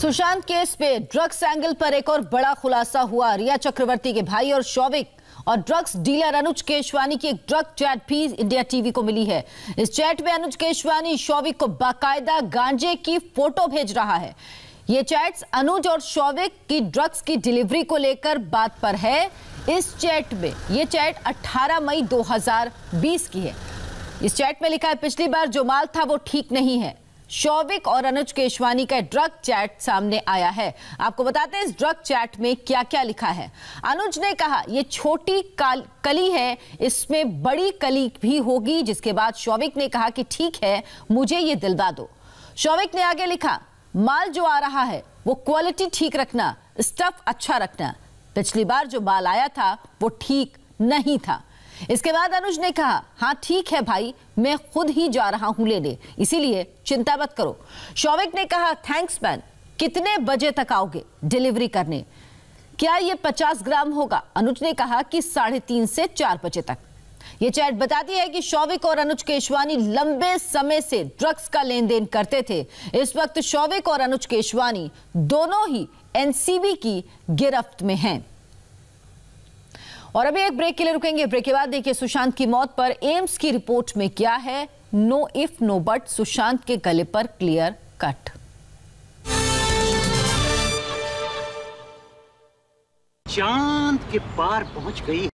Sushant case पे drugs angle पर एक और बड़ा खुलासा हुआ रिया चक्रवर्ती के भाई और शौविक और ड्रग्स डीलर अनुज केशवानी की एक ड्रग चैट भी इंडिया टीवी को मिली है इस चैट में अनुज केशवानी शौविक को बाकायदा गांजे की फोटो भेज रहा है ये चैट्स अनुज और शौविक की ड्रग्स की डिलीवरी को लेकर बात पर है इस चैट में ये चैट 18 मई 2020 की है इस चैट में लिखा है पिछली बार जो माल था वो ठीक नहीं है शौविक और अनुज केशवानी का ड्रग चैट सामने आया है आपको बताते हैं इस ड्रग चैट में क्या क्या लिखा है अनुज ने कहा यह छोटी कली है इसमें बड़ी कली भी होगी जिसके बाद शौविक ने कहा कि ठीक है मुझे ये दिलवा दो शौविक ने आगे लिखा माल जो आ रहा है वो क्वालिटी ठीक रखना स्टफ अच्छा रखना पिछली बार जो माल आया था वो ठीक नहीं था इसके बाद अनुज ने कहा हाँ ठीक है भाई मैं खुद ही जा रहा हूं लेने इसीलिए चिंता मत करो शौविक ने कहा थैंक्स मैन कितने बजे तक आओगे डिलीवरी करने क्या ये पचास ग्राम होगा अनुज ने कहा कि साढ़े तीन से चार बजे तक ये चैट बताती है कि शौविक और अनुज केशवानी लंबे समय से ड्रग्स का लेन देन करते थे इस वक्त शौविक और अनुज केशवानी दोनों ही एनसीबी की गिरफ्त में हैं और अभी एक ब्रेक के लिए रुकेंगे ब्रेक के बाद देखिए सुशांत की मौत पर एम्स की रिपोर्ट में क्या है no if no but Sushant के गले पर क्लियर कट चांद के पार पहुंच गई